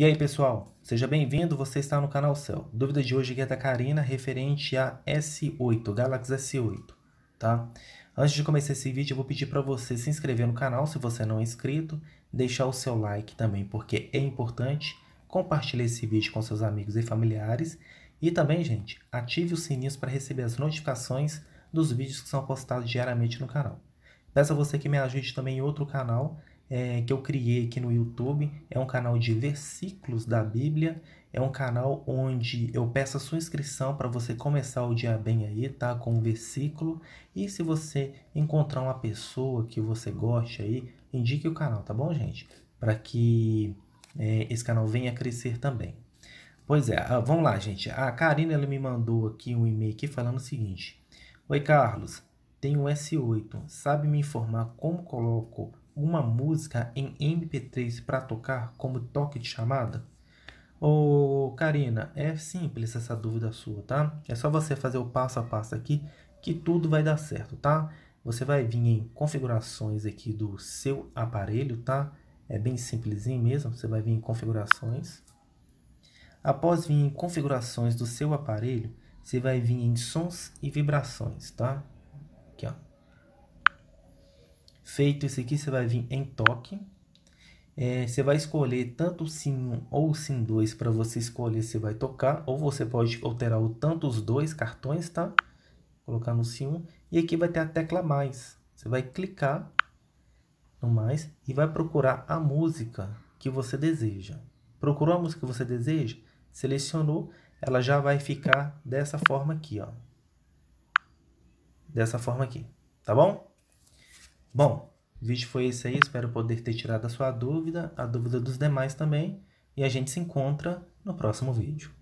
E aí pessoal, seja bem-vindo, você está no canal Cell. Dúvida de hoje aqui é da Karina, referente a S8, Galaxy S8, tá? Antes de começar esse vídeo, eu vou pedir para você se inscrever no canal, se você não é inscrito, deixar o seu like também, porque é importante, compartilhe esse vídeo com seus amigos e familiares, e também, gente, ative os sininhos para receber as notificações dos vídeos que são postados diariamente no canal. Peço a você que me ajude também em outro canal, é, que eu criei aqui no YouTube. É um canal de versículos da Bíblia. É um canal onde eu peço a sua inscrição para você começar o dia bem aí, tá? Com um versículo. E se você encontrar uma pessoa que você goste aí, indique o canal, tá bom, gente? Para que é, esse canal venha crescer também. Pois é, ah, vamos lá, gente. A Karina ela me mandou aqui um e-mail aqui falando o seguinte: Oi, Carlos, tenho um S8. Sabe me informar como coloco uma música em MP3 para tocar como toque de chamada? Ô, Karina, é simples essa dúvida sua, tá? É só você fazer o passo a passo aqui que tudo vai dar certo, tá? Você vai vir em configurações aqui do seu aparelho, tá? É bem simplesinho mesmo, você vai vir em configurações. Após vir em configurações do seu aparelho, você vai vir em sons e vibrações, tá? Aqui, ó. Feito isso aqui, você vai vir em toque. É, você vai escolher tanto o SIM1 ou o SIM2 para você escolher se vai tocar. Ou você pode alterar o tanto os dois cartões, tá? Colocar no SIM1. E aqui vai ter a tecla mais. Você vai clicar no mais e vai procurar a música que você deseja. Procurou a música que você deseja? Selecionou, ela já vai ficar dessa forma aqui, ó. Dessa forma aqui, tá bom? Bom, o vídeo foi esse aí, espero poder ter tirado a sua dúvida, a dúvida dos demais também, e a gente se encontra no próximo vídeo.